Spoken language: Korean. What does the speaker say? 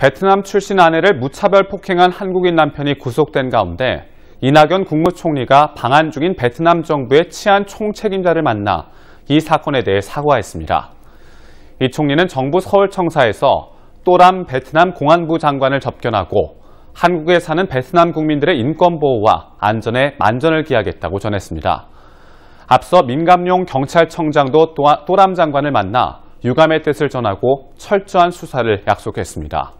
베트남 출신 아내를 무차별 폭행한 한국인 남편이 구속된 가운데 이낙연 국무총리가 방한 중인 베트남 정부의 치안 총책임자를 만나 이 사건에 대해 사과했습니다. 이 총리는 정부 서울청사에서 또람 베트남 공안부 장관을 접견하고 한국에 사는 베트남 국민들의 인권 보호와 안전에 만전을 기하겠다고 전했습니다. 앞서 민감용 경찰청장도 또람 장관을 만나 유감의 뜻을 전하고 철저한 수사를 약속했습니다.